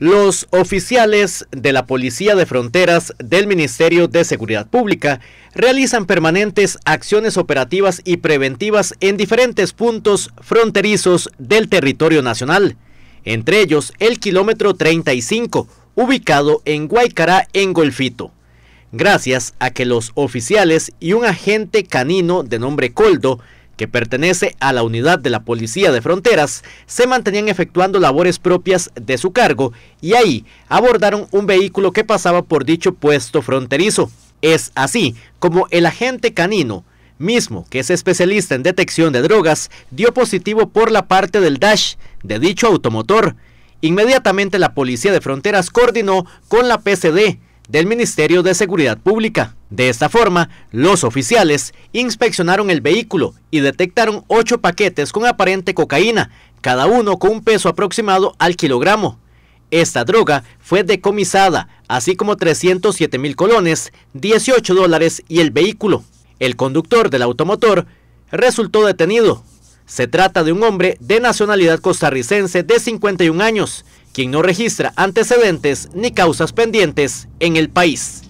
Los oficiales de la Policía de Fronteras del Ministerio de Seguridad Pública realizan permanentes acciones operativas y preventivas en diferentes puntos fronterizos del territorio nacional, entre ellos el kilómetro 35, ubicado en Guaycará, en Golfito. Gracias a que los oficiales y un agente canino de nombre Coldo que pertenece a la unidad de la Policía de Fronteras, se mantenían efectuando labores propias de su cargo y ahí abordaron un vehículo que pasaba por dicho puesto fronterizo. Es así como el agente canino, mismo que es especialista en detección de drogas, dio positivo por la parte del dash de dicho automotor. Inmediatamente la Policía de Fronteras coordinó con la PCD, del Ministerio de Seguridad Pública. De esta forma, los oficiales inspeccionaron el vehículo y detectaron ocho paquetes con aparente cocaína, cada uno con un peso aproximado al kilogramo. Esta droga fue decomisada, así como 307 mil colones, 18 dólares y el vehículo. El conductor del automotor resultó detenido. Se trata de un hombre de nacionalidad costarricense de 51 años, quien no registra antecedentes ni causas pendientes en el país.